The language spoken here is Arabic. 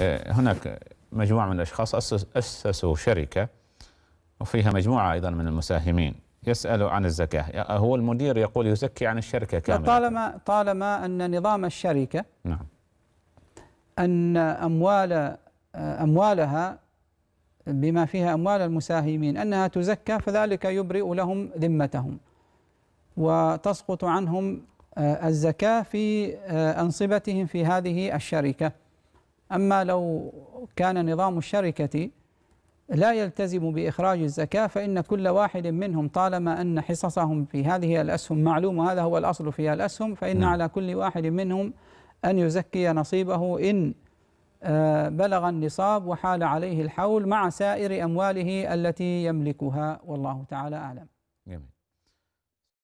آه، هناك مجموعة من الأشخاص أسسوا شركة وفيها مجموعة أيضا من المساهمين يسألوا عن الزكاة هو المدير يقول يزكي عن الشركة كاملة طالما, طالما أن نظام الشركة نعم أن أموال آه، أموالها بما فيها أموال المساهمين أنها تزكى فذلك يبرئ لهم ذمتهم وتسقط عنهم آه، الزكاة في أنصبتهم في هذه الشركة أما لو كان نظام الشركة لا يلتزم بإخراج الزكاة فإن كل واحد منهم طالما أن حصصهم في هذه الأسهم معلوم وهذا هو الأصل في الأسهم فإن نعم. على كل واحد منهم أن يزكي نصيبه إن آه، بلغ النصاب وحال عليه الحول مع سائر أمواله التي يملكها والله تعالى أعلم جميل.